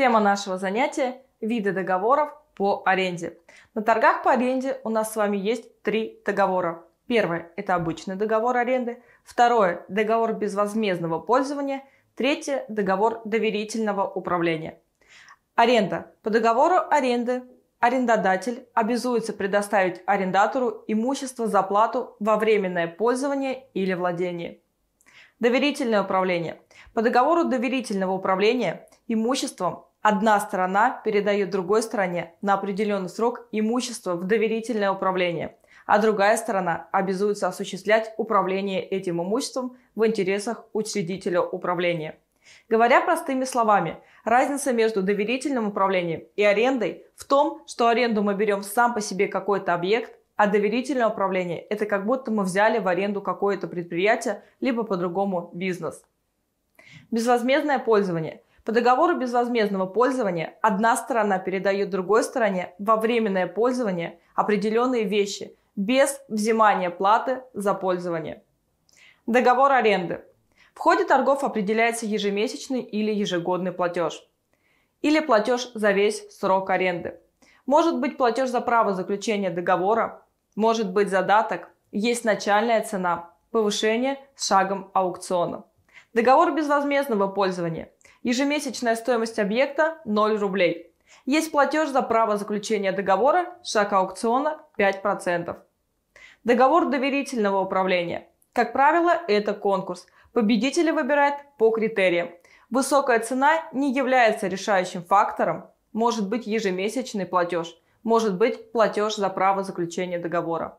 Тема нашего занятия – виды договоров по аренде. На торгах по аренде у нас с вами есть три договора. Первое – это обычный договор аренды. Второе – договор безвозмездного пользования. Третье – договор доверительного управления. Аренда. По договору аренды арендодатель обязуется предоставить арендатору имущество за плату во временное пользование или владение. Доверительное управление. По договору доверительного управления имуществом Одна сторона передает другой стороне на определенный срок имущество в доверительное управление, а другая сторона обязуется осуществлять управление этим имуществом в интересах учредителя управления. Говоря простыми словами, разница между доверительным управлением и арендой в том, что аренду мы берем сам по себе какой-то объект, а доверительное управление – это как будто мы взяли в аренду какое-то предприятие, либо по-другому бизнес. Безвозмездное пользование – по договору безвозмездного пользования одна сторона передает другой стороне во временное пользование определенные вещи без взимания платы за пользование. Договор аренды. В ходе торгов определяется ежемесячный или ежегодный платеж. Или платеж за весь срок аренды. Может быть платеж за право заключения договора, может быть задаток, есть начальная цена, повышение с шагом аукциона. Договор безвозмездного пользования – Ежемесячная стоимость объекта – 0 рублей. Есть платеж за право заключения договора, шаг аукциона – 5%. Договор доверительного управления. Как правило, это конкурс. Победителя выбирает по критериям. Высокая цена не является решающим фактором. Может быть ежемесячный платеж, может быть платеж за право заключения договора.